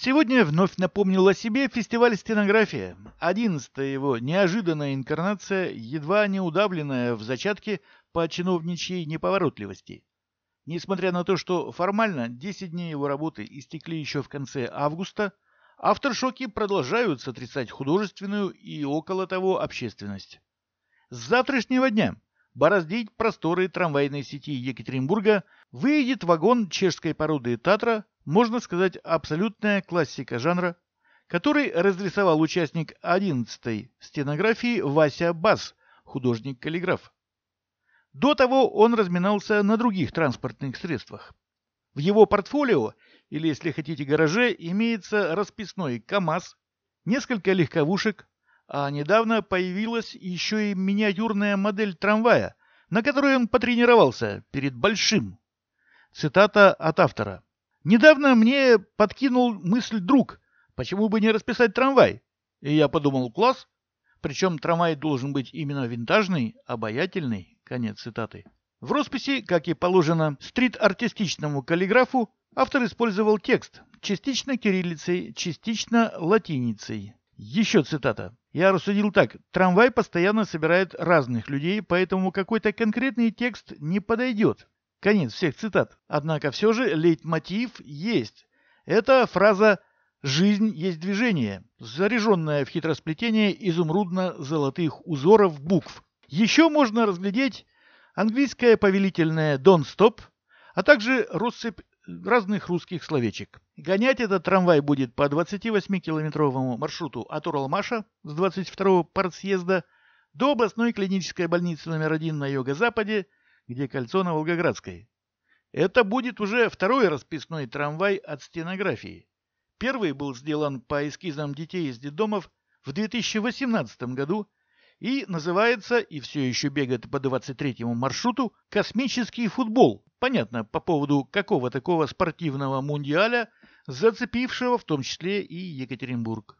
Сегодня вновь напомнил о себе фестиваль «Стенография». Одиннадцатая его неожиданная инкарнация, едва не удавленная в зачатке по чиновничьей неповоротливости. Несмотря на то, что формально 10 дней его работы истекли еще в конце августа, авторшоки продолжают сотрясать художественную и около того общественность. С завтрашнего дня бороздить просторы трамвайной сети Екатеринбурга выйдет вагон чешской породы «Татра» можно сказать, абсолютная классика жанра, который разрисовал участник 11-й стенографии Вася Бас, художник-каллиграф. До того он разминался на других транспортных средствах. В его портфолио, или если хотите гараже, имеется расписной КАМАЗ, несколько легковушек, а недавно появилась еще и миниатюрная модель трамвая, на которой он потренировался перед большим. Цитата от автора. Недавно мне подкинул мысль друг, почему бы не расписать трамвай. И я подумал, класс. Причем трамвай должен быть именно винтажный, обаятельный. Конец цитаты. В росписи, как и положено стрит-артистичному каллиграфу, автор использовал текст, частично кириллицей, частично латиницей. Еще цитата. Я рассудил так. Трамвай постоянно собирает разных людей, поэтому какой-то конкретный текст не подойдет. Конец всех цитат. Однако все же лейтмотив есть. Это фраза «Жизнь есть движение», заряженная в хитросплетение изумрудно-золотых узоров букв. Еще можно разглядеть английское повелительное «don't stop», а также россыпь разных русских словечек. Гонять этот трамвай будет по 28-километровому маршруту от Уралмаша с 22-го партсъезда до областной клинической больницы номер 1 на юго-западе – где кольцо на Волгоградской. Это будет уже второй расписной трамвай от стенографии. Первый был сделан по эскизам детей из детдомов в 2018 году и называется, и все еще бегает по 23-му маршруту, «Космический футбол». Понятно, по поводу какого такого спортивного мундиаля, зацепившего в том числе и Екатеринбург.